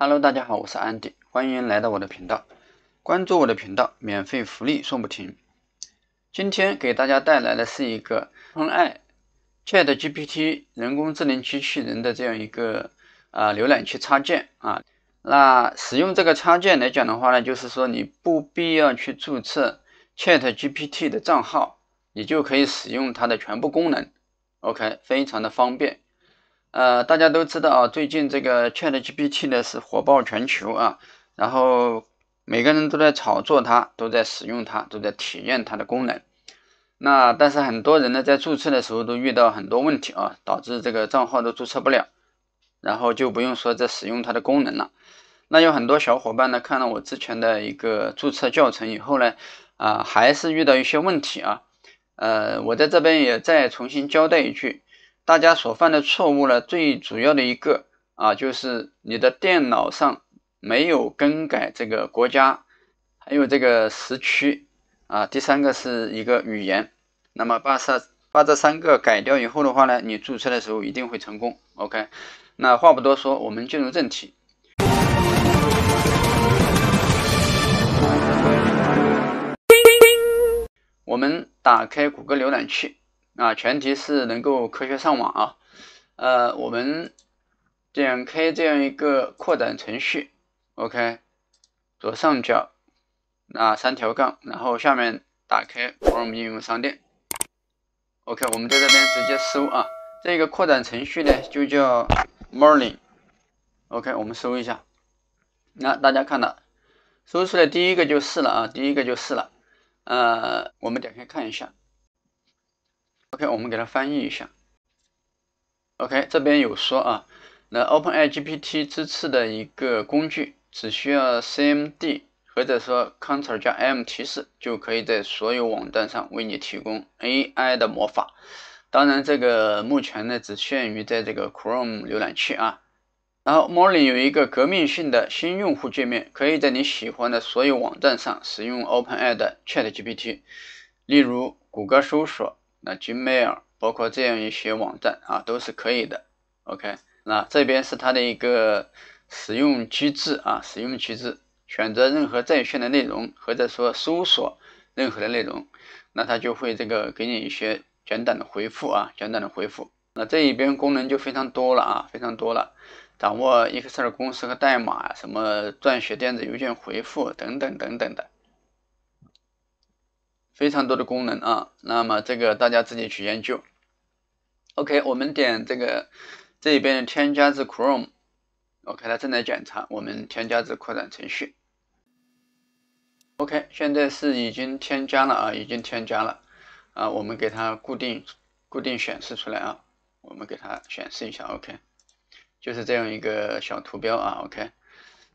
Hello，大家好，我是 Andy，欢迎来到我的频道，关注我的频道，免费福利送不停。今天给大家带来的是一个通爱 Chat GPT 人工智能机器人的这样一个啊浏览器插件啊。那使用这个插件来讲的话呢，就是说你不必要去注册 Chat GPT 的账号，你就可以使用它的全部功能。OK，非常的方便。呃，大家都知道啊，最近这个 Chat GPT 呢是火爆全球啊，然后每个人都在炒作它，都在使用它，都在体验它的功能。那但是很多人呢在注册的时候都遇到很多问题啊，导致这个账号都注册不了，然后就不用说在使用它的功能了。那有很多小伙伴呢看了我之前的一个注册教程以后呢，啊，还是遇到一些问题啊。呃，我在这边也再重新交代一句。大家所犯的错误呢，最主要的一个啊，就是你的电脑上没有更改这个国家，还有这个时区啊。第三个是一个语言。那么把三把这三个改掉以后的话呢，你注册的时候一定会成功。OK，那话不多说，我们进入正题。我们打开谷歌浏览器。啊，前提是能够科学上网啊。呃，我们点开这样一个扩展程序，OK，左上角那三条杠，然后下面打开 Chrome 应用商店。OK，我们在这边直接搜啊，这个扩展程序呢就叫 Morning。OK，我们搜一下，那大家看到，搜出来第一个就是了啊，第一个就是了。呃，我们点开看一下。OK，我们给它翻译一下。OK，这边有说啊，那 OpenAI GPT 支持的一个工具，只需要 CMD 或者说 c t r l 加 M 提示，就可以在所有网站上为你提供 AI 的魔法。当然，这个目前呢只限于在这个 Chrome 浏览器啊。然后 Morning 有一个革命性的新用户界面，可以在你喜欢的所有网站上使用 OpenAI 的 Chat GPT，例如谷歌搜索。那 Gmail 包括这样一些网站啊，都是可以的。OK，那这边是它的一个使用机制啊，使用机制选择任何在线的内容，或者说搜索任何的内容，那它就会这个给你一些简短的回复啊，简短的回复。那这一边功能就非常多了啊，非常多了，掌握 Excel 公式和代码什么撰写电子邮件回复等等等等的。非常多的功能啊，那么这个大家自己去研究。OK，我们点这个这里边添加至 Chrome，OK，它正在检查我们添加至扩展程序。OK，现在是已经添加了啊，已经添加了啊，我们给它固定固定显示出来啊，我们给它显示一下。OK，就是这样一个小图标啊。OK，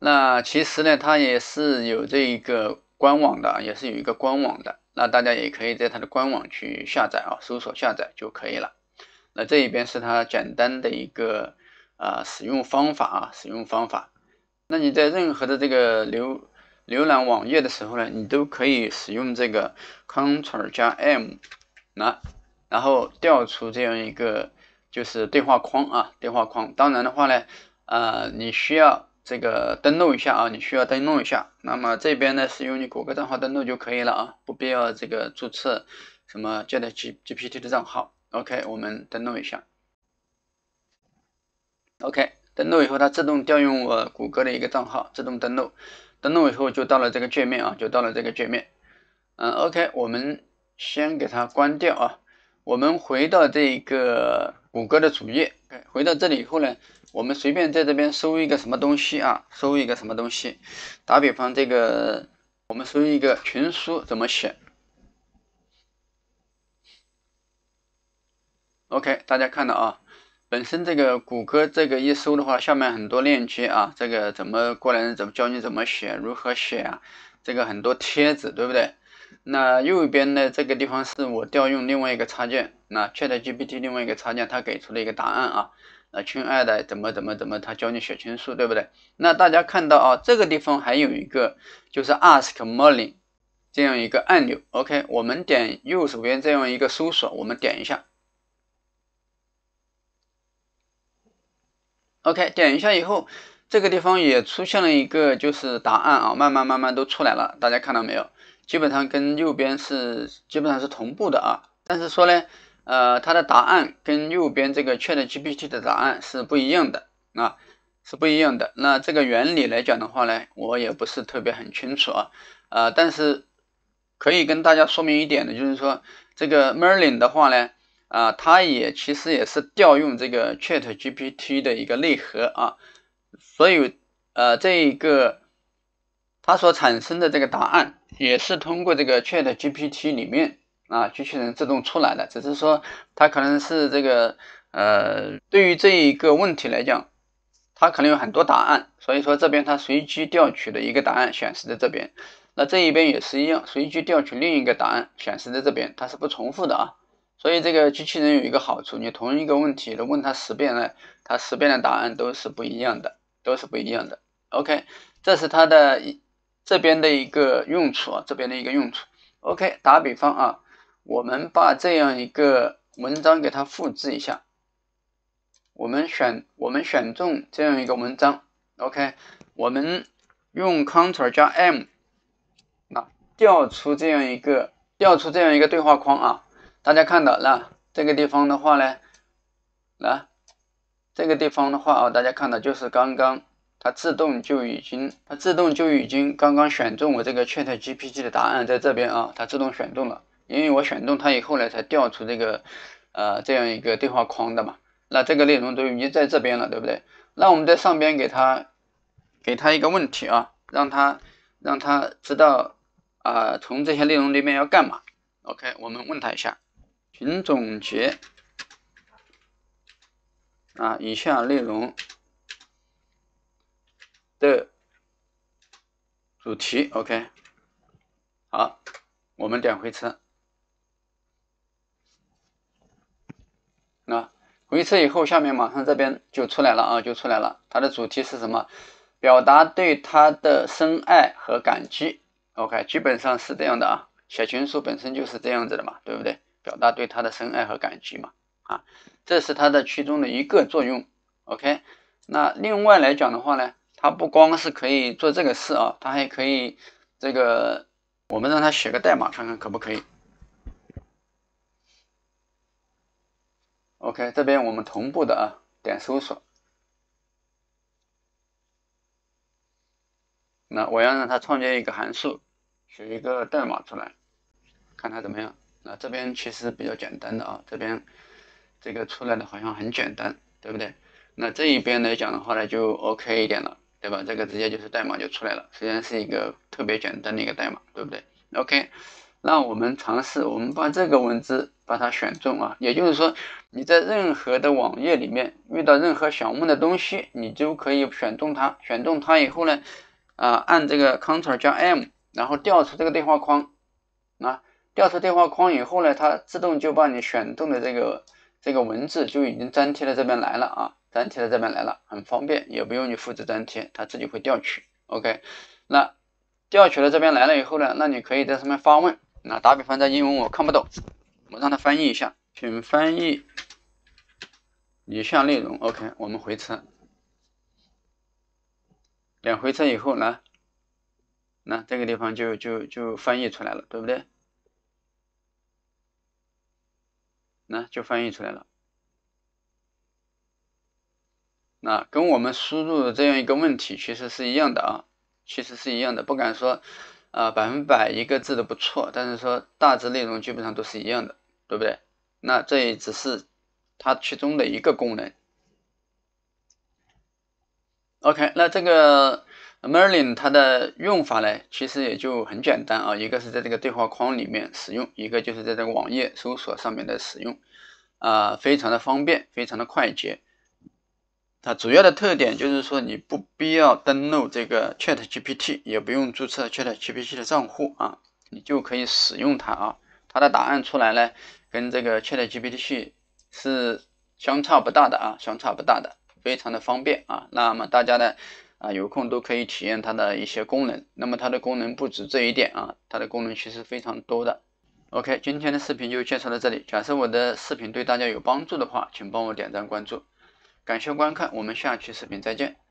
那其实呢，它也是有这一个。官网的也是有一个官网的，那大家也可以在它的官网去下载啊，搜索下载就可以了。那这一边是它简单的一个啊使用方法啊，使用方法。那你在任何的这个浏浏览网页的时候呢，你都可以使用这个 Ctrl 加 M，那然后调出这样一个就是对话框啊，对话框。当然的话呢，呃，你需要。这个登录一下啊，你需要登录一下，那么这边呢是用你谷歌账号登录就可以了啊，不必要这个注册什么 G GPT 的账号。OK，我们登录一下。OK，登录以后它自动调用我谷歌的一个账号自动登录，登录以后就到了这个界面啊，就到了这个界面。嗯，OK，我们先给它关掉啊，我们回到这个谷歌的主页。回到这里以后呢，我们随便在这边搜一个什么东西啊，搜一个什么东西。打比方，这个我们搜一个群书怎么写。OK，大家看到啊，本身这个谷歌这个一搜的话，下面很多链接啊，这个怎么过来？怎么教你怎么写？如何写啊？这个很多帖子，对不对？那右边的这个地方是我调用另外一个插件，那 ChatGPT 另外一个插件它给出了一个答案啊，那亲爱的，怎么怎么怎么，它教你写情书，对不对？那大家看到啊，这个地方还有一个就是 Ask Merlin 这样一个按钮，OK，我们点右手边这样一个搜索，我们点一下，OK，点一下以后，这个地方也出现了一个就是答案啊，慢慢慢慢都出来了，大家看到没有？基本上跟右边是基本上是同步的啊，但是说呢，呃，它的答案跟右边这个 Chat GPT 的答案是不一样的啊，是不一样的。那这个原理来讲的话呢，我也不是特别很清楚啊，呃，但是可以跟大家说明一点的，就是说这个 Merlin 的话呢，啊，它也其实也是调用这个 Chat GPT 的一个内核啊，所以呃，这一个它所产生的这个答案。也是通过这个 Chat GPT 里面啊，机器人自动出来的。只是说它可能是这个呃，对于这一个问题来讲，它可能有很多答案，所以说这边它随机调取的一个答案显示在这边。那这一边也是一样，随机调取另一个答案显示在这边，它是不重复的啊。所以这个机器人有一个好处，你同一个问题的问它十遍呢，它十遍的答案都是不一样的，都是不一样的。OK，这是它的。这边的一个用处啊，这边的一个用处。OK，打比方啊，我们把这样一个文章给它复制一下。我们选我们选中这样一个文章，OK，我们用 Ctrl 加 M，那调出这样一个调出这样一个对话框啊。大家看到那这个地方的话呢，来这个地方的话啊，大家看到就是刚刚。它自动就已经，它自动就已经刚刚选中我这个 Chat GPT 的答案在这边啊，它自动选中了，因为我选中它以后呢，才调出这个，呃，这样一个对话框的嘛。那这个内容都已经在这边了，对不对？那我们在上边给它，给它一个问题啊，让它，让它知道啊，从这些内容里面要干嘛。OK，我们问它一下，请总结啊以下内容。的主题，OK，好，我们点回车，那回车以后，下面马上这边就出来了啊，就出来了。它的主题是什么？表达对他的深爱和感激，OK，基本上是这样的啊。写情书本身就是这样子的嘛，对不对？表达对他的深爱和感激嘛，啊，这是它的其中的一个作用，OK。那另外来讲的话呢？它不光是可以做这个事啊，它还可以这个，我们让它写个代码看看可不可以。OK，这边我们同步的啊，点搜索。那我要让它创建一个函数，写一个代码出来，看它怎么样。那这边其实比较简单的啊，这边这个出来的好像很简单，对不对？那这一边来讲的话呢，就 OK 一点了。对吧？这个直接就是代码就出来了，虽然是一个特别简单的一个代码，对不对？OK，那我们尝试，我们把这个文字把它选中啊，也就是说，你在任何的网页里面遇到任何想问的东西，你就可以选中它，选中它以后呢，啊，按这个 Ctrl 加 M，然后调出这个对话框，啊，调出对话框以后呢，它自动就把你选中的这个。这个文字就已经粘贴到这边来了啊，粘贴到这边来了，很方便，也不用你复制粘贴，它自己会调取。OK，那调取到这边来了以后呢，那你可以在上面发问。那打比方，在英文我看不懂，我让它翻译一下，请翻译以下内容。OK，我们回车，点回车以后呢，那这个地方就就就翻译出来了，对不对？那就翻译出来了。那跟我们输入的这样一个问题，其实是一样的啊，其实是一样的。不敢说啊，百分百一个字都不错，但是说大致内容基本上都是一样的，对不对？那这也只是它其中的一个功能。OK，那这个。Merlin 它的用法呢，其实也就很简单啊，一个是在这个对话框里面使用，一个就是在这个网页搜索上面的使用，啊，非常的方便，非常的快捷。它主要的特点就是说，你不必要登录这个 Chat GPT，也不用注册 Chat GPT 的账户啊，你就可以使用它啊。它的答案出来呢，跟这个 Chat GPT 是相差不大的啊，相差不大的，非常的方便啊。那么大家呢？啊，有空都可以体验它的一些功能。那么它的功能不止这一点啊，它的功能其实非常多。的，OK，今天的视频就介绍到这里。假设我的视频对大家有帮助的话，请帮我点赞关注，感谢观看，我们下期视频再见。